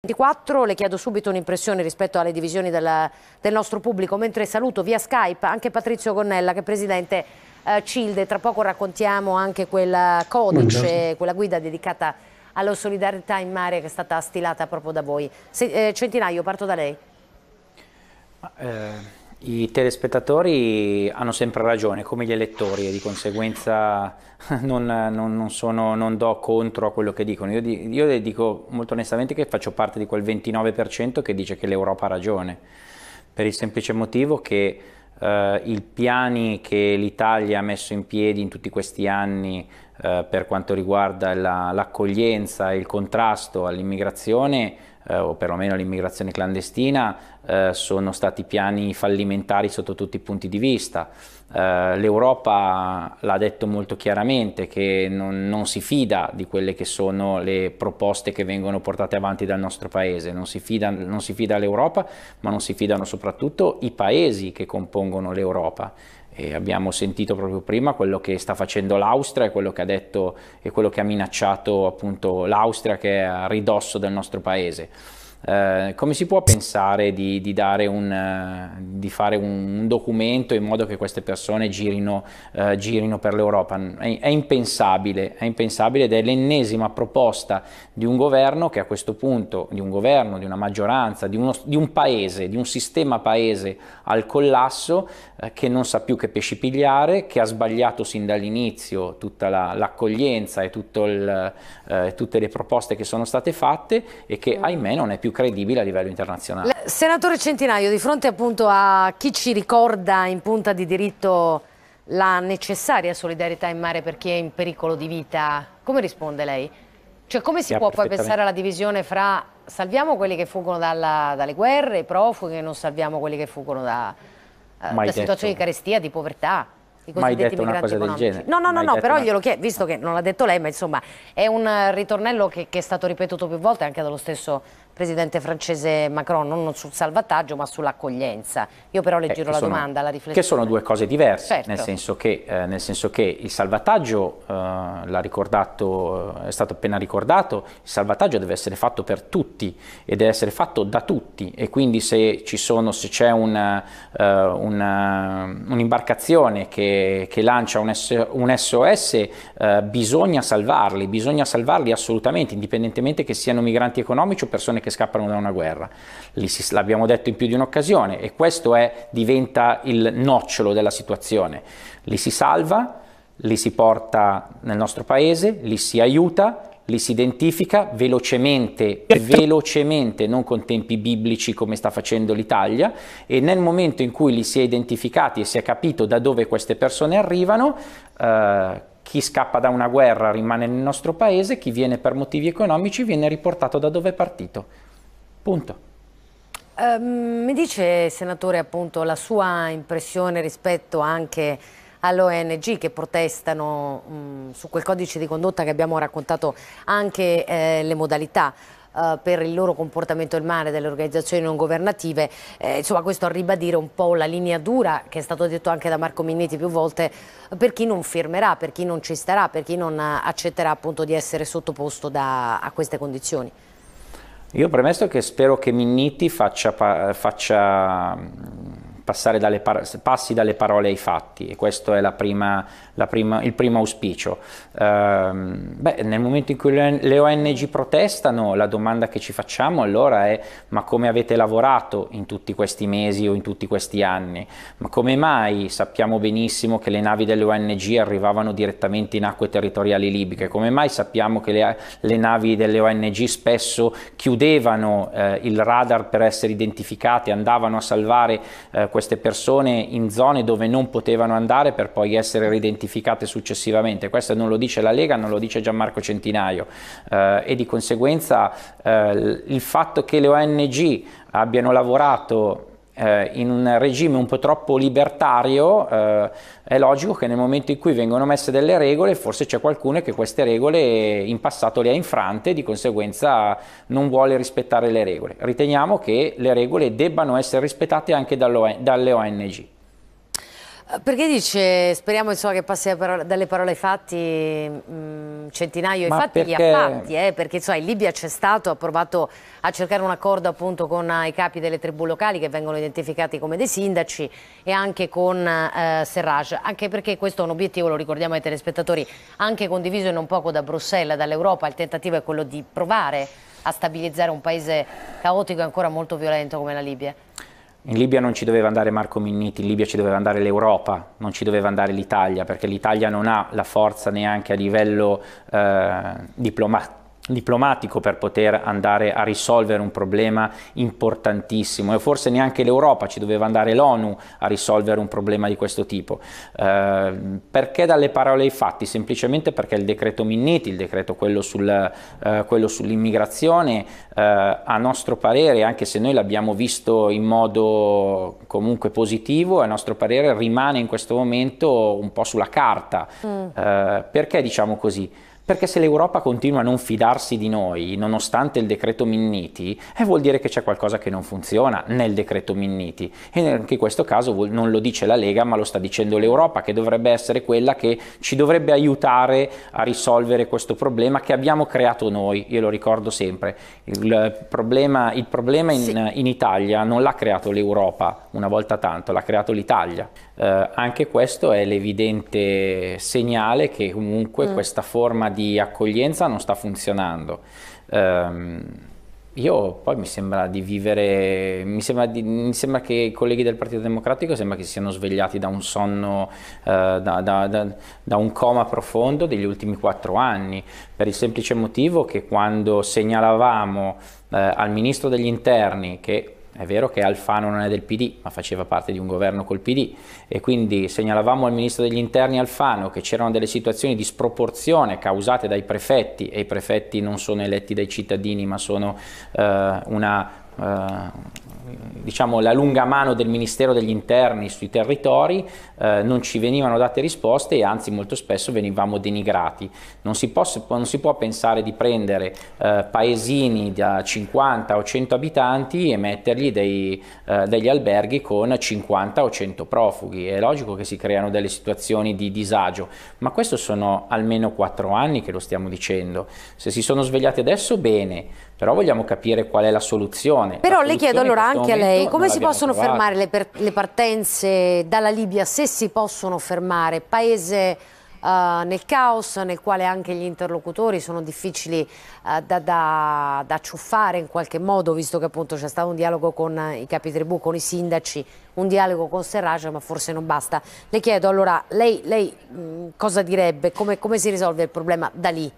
24, le chiedo subito un'impressione rispetto alle divisioni del, del, nostro pubblico, mentre saluto via Skype anche Patrizio Gonnella che è presidente eh, Cilde, tra poco raccontiamo anche quel codice, quella guida dedicata alla solidarietà in mare che è stata stilata proprio da voi. Se, eh, Centinaio, parto da lei. Ma, eh i telespettatori hanno sempre ragione, come gli elettori, e di conseguenza non, non, non, sono, non do contro a quello che dicono. Io, io, le dico molto onestamente che faccio parte di quel 29% che dice che l'Europa ha ragione, per il semplice motivo che eh, i piani che l'Italia ha messo in piedi in tutti questi anni eh, per quanto riguarda l'accoglienza e il contrasto all'immigrazione eh, o perlomeno l'immigrazione clandestina eh, sono stati piani fallimentari sotto tutti i punti di vista. Eh, L'Europa l'ha detto molto chiaramente che non, non, si fida di quelle che sono le proposte che vengono portate avanti dal nostro paese, non si fida, non si fida l'Europa ma non si fidano soprattutto i paesi che compongono l'Europa. E abbiamo sentito proprio prima quello che sta facendo l'Austria e quello che ha detto e quello che ha minacciato appunto l'Austria che è a ridosso del nostro paese. Eh, come si può pensare di, di, un, eh, di fare un, documento in modo che queste persone girino, eh, girino per l'Europa? È, è, impensabile, è impensabile ed è l'ennesima proposta di un governo che a questo punto, di un governo, di una maggioranza, di, uno, di un paese, di un sistema paese al collasso eh, che non sa più che pesci pigliare, che ha sbagliato sin dall'inizio tutta la, l'accoglienza e il, eh, tutte le proposte che sono state fatte e che ahimè non è più più credibile a livello internazionale. Senatore Centinaio, di fronte appunto a chi ci ricorda in punta di diritto la necessaria solidarietà in mare per chi è in pericolo di vita, come risponde lei? Cioè come si può poi pensare alla divisione fra salviamo quelli che fuggono dalla, dalle guerre, i profughi, e non salviamo quelli che fuggono da, eh, da situazioni di carestia, di povertà? mai detto una cosa economici. del genere. No, no, mai no, però una... glielo chiedo, visto che non l'ha detto lei, ma insomma è un ritornello che, che, è stato ripetuto più volte anche dallo stesso presidente francese Macron, non sul salvataggio ma sull'accoglienza. Io però le eh, giro la sono, domanda, la riflessione. Che sono due cose diverse, certo. nel, senso che, eh, nel, senso che, il salvataggio, eh, l'ha ricordato, eh, è stato appena ricordato, il salvataggio deve essere fatto per tutti e deve essere fatto da tutti e quindi se c'è eh, un'imbarcazione che, che, lancia un, S, un SOS bisogna salvarli, bisogna salvarli assolutamente, indipendentemente che siano migranti economici o persone che che scappano da una guerra. l'abbiamo detto in più di un'occasione e questo è, diventa il nocciolo della situazione. Li si salva, li si porta nel nostro paese, li si aiuta, li si identifica velocemente, certo. velocemente, non con tempi biblici come sta facendo l'Italia, e nel momento in cui li si è identificati e si è capito da dove queste persone arrivano, eh, chi scappa da una guerra rimane nel nostro paese, chi viene per motivi economici viene riportato da dove è partito. Punto. Eh, mi dice, senatore, appunto la sua impressione rispetto anche all'ONG che protestano mh, mm, su quel codice di condotta che abbiamo raccontato anche eh, le modalità. Eh, per il loro comportamento in mare delle organizzazioni non governative, eh, insomma questo a ribadire un po' la linea dura che è stato detto anche da Marco Minniti più volte per chi non firmerà, per chi non ci starà, per chi non eh, accetterà appunto di essere sottoposto da, a queste condizioni. Io premesso che spero che Minniti faccia, faccia passare dalle par- passi dalle parole ai fatti e questo è la prima, la prima, il primo auspicio. Ehm, beh, nel momento in cui le ONG protestano, la domanda che ci facciamo allora è ma come avete lavorato in tutti questi mesi o in tutti questi anni? Ma come mai sappiamo benissimo che le navi delle ONG arrivavano direttamente in acque territoriali libiche? Come mai sappiamo che le, le navi delle ONG spesso chiudevano eh, il radar per essere identificate, andavano a salvare eh, queste persone in zone dove non potevano andare per poi essere ridentificate successivamente. Questo non lo dice la Lega, non lo dice Gianmarco Centinaio eh, e di conseguenza eh, il fatto che le ONG abbiano lavorato eh, in un regime un po' troppo libertario eh, è logico che nel momento in cui vengono messe delle regole forse c'è qualcuno che queste regole in passato le ha infrante e di conseguenza non vuole rispettare le regole. Riteniamo che le regole debbano essere rispettate anche dalle ONG. Eh, perché dice, speriamo insomma, che passi dalle parole ai fatti, mh, mm, centinaio i fatti perché... li ha eh, perché insomma, in Libia c'è stato, ha provato a cercare un accordo appunto con eh, i capi delle tribù locali che vengono identificati come dei sindaci e anche con eh, Serraj, anche perché questo è un obiettivo, lo ricordiamo ai telespettatori, anche condiviso in un poco da Bruxelles, dall'Europa, il tentativo è quello di provare a stabilizzare un paese caotico e ancora molto violento come la Libia. In Libia non ci doveva andare Marco Minniti, in Libia ci doveva andare l'Europa, non ci doveva andare l'Italia, perché l'Italia non ha la forza neanche a livello eh, diplomatico diplomatico per poter andare a risolvere un problema importantissimo e forse neanche l'Europa ci doveva andare l'ONU a risolvere un problema di questo tipo. Eh, perché dalle parole ai fatti? Semplicemente perché il decreto Minniti, il decreto quello, sul, eh, quello sull'immigrazione, eh, a nostro parere, anche se noi l'abbiamo visto in modo comunque positivo, a nostro parere rimane in questo momento un po' sulla carta. Mm. Eh, perché diciamo così? Perché se l'Europa continua a non fidarsi di noi, nonostante il decreto Minniti, eh, vuol dire che c'è qualcosa che non funziona nel decreto Minniti. E anche in questo caso non lo dice la Lega, ma lo sta dicendo l'Europa, che dovrebbe essere quella che ci dovrebbe aiutare a risolvere questo problema che abbiamo creato noi. Io lo ricordo sempre. Il problema, il problema in, in, Italia non l'ha creato l'Europa una volta tanto, l'ha creato l'Italia. Eh, anche questo è l'evidente segnale che comunque mm. questa forma di di accoglienza non sta funzionando. Um, io poi mi sembra di vivere, mi sembra, di, mi sembra, che i colleghi del Partito Democratico sembra che siano svegliati da un sonno, eh, da, da, da, da, un coma profondo degli ultimi quattro anni, per il semplice motivo che quando segnalavamo eh, al Ministro degli Interni che è vero che Alfano non è del PD, ma faceva parte di un governo col PD e quindi segnalavamo al ministro degli interni Alfano che c'erano delle situazioni di sproporzione causate dai prefetti e i prefetti non sono eletti dai cittadini ma sono eh, una eh, diciamo, la lunga mano del Ministero degli Interni sui territori, eh, non ci venivano date risposte e anzi molto spesso venivamo denigrati. Non si può, non si può pensare di prendere eh, paesini da 50 o 100 abitanti e mettergli dei, eh, degli alberghi con 50 o 100 profughi. È logico che si creano delle situazioni di disagio, ma questo sono almeno 4 anni che lo stiamo dicendo. Se si sono svegliati adesso, bene però vogliamo capire qual è la soluzione. Però la le chiedo allora anche a lei, come si possono trovata. fermare le, per, le, partenze dalla Libia, se si possono fermare, paese uh, nel caos nel quale anche gli interlocutori sono difficili uh, da, da, da acciuffare in qualche modo, visto che appunto c'è stato un dialogo con i capi tribù, con i sindaci, un dialogo con Serraja, ma forse non basta. Le chiedo allora, lei, lei mh, mm, cosa direbbe, come, come si risolve il problema da lì?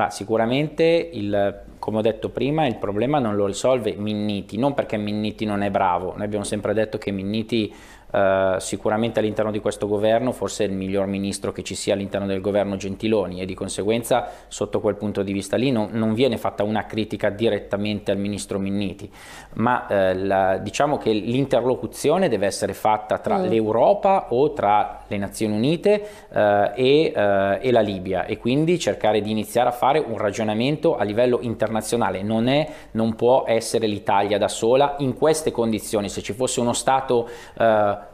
Ma sicuramente, il, come ho detto prima, il problema non lo risolve Minniti, non perché Minniti non è bravo, noi abbiamo sempre detto che Minniti eh, sicuramente all'interno di questo governo forse il miglior ministro che ci sia all'interno del governo Gentiloni e di conseguenza sotto quel punto di vista lì non, non viene fatta una critica direttamente al ministro Minniti, ma uh, la, diciamo che l'interlocuzione deve essere fatta tra mm. l'Europa o tra le Nazioni Unite uh, e, e, la Libia e quindi cercare di iniziare a fare un ragionamento a livello internazionale, non, è, non può essere l'Italia da sola in queste condizioni, se ci fosse uno Stato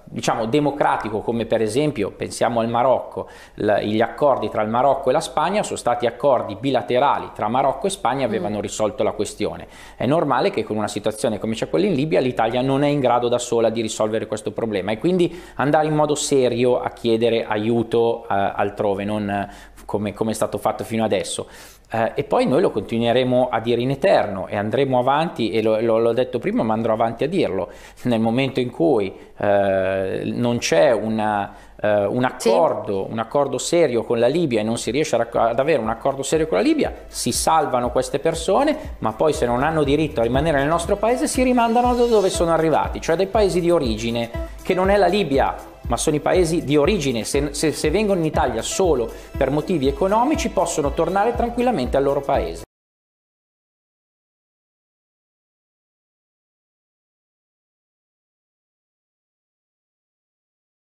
diciamo, democratico come per esempio, pensiamo al Marocco, gli accordi tra il Marocco e la Spagna sono stati accordi bilaterali tra Marocco e Spagna mm. avevano risolto la questione. È normale che con una situazione come c'è quella in Libia l'Italia non è in grado da sola di risolvere questo problema e quindi andare in modo serio a chiedere aiuto eh, altrove, non eh, come, come è stato fatto fino adesso eh, e poi noi lo continueremo a dire in eterno e andremo avanti, e lo, lo, l'ho detto prima ma andrò avanti a dirlo, nel momento in cui eh, non c'è una, eh, un, accordo, sì. un, accordo, serio con la Libia e non si riesce ad avere un accordo serio con la Libia, si salvano queste persone, ma poi se non hanno diritto a rimanere nel nostro paese si rimandano da dove sono arrivati, cioè dai paesi di origine, che non è la Libia ma sono i paesi di origine. Se, se, se vengono in Italia solo per motivi economici possono tornare tranquillamente al loro paese.